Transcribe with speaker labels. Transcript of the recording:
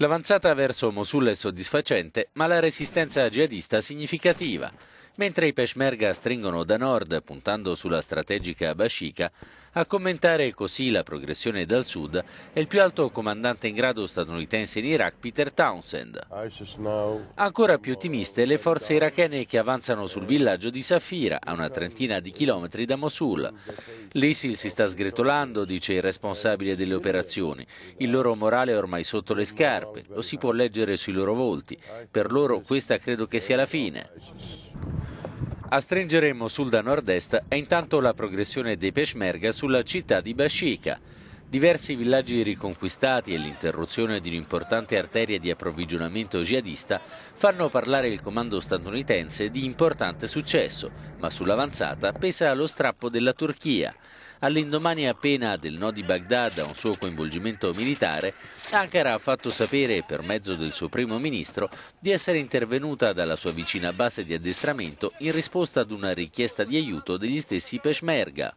Speaker 1: L'avanzata verso Mosul è soddisfacente, ma la resistenza jihadista significativa mentre i peshmerga stringono da nord puntando sulla strategica Bashika, a commentare così la progressione dal sud è il più alto comandante in grado statunitense in Iraq, Peter Townsend. Ancora più ottimiste le forze irachene che avanzano sul villaggio di Safira, a una trentina di chilometri da Mosul. L'ISIL si sta sgretolando, dice il responsabile delle operazioni. Il loro morale è ormai sotto le scarpe, lo si può leggere sui loro volti. Per loro questa credo che sia la fine. A Astringeremo sul da nord-est è intanto la progressione dei Peshmerga sulla città di Bashika. Diversi villaggi riconquistati e l'interruzione di un'importante arteria di approvvigionamento jihadista fanno parlare il comando statunitense di importante successo, ma sull'avanzata pesa lo strappo della Turchia. All'indomani appena del no di Baghdad a un suo coinvolgimento militare, Ankara ha fatto sapere, per mezzo del suo primo ministro, di essere intervenuta dalla sua vicina base di addestramento in risposta ad una richiesta di aiuto degli stessi Peshmerga.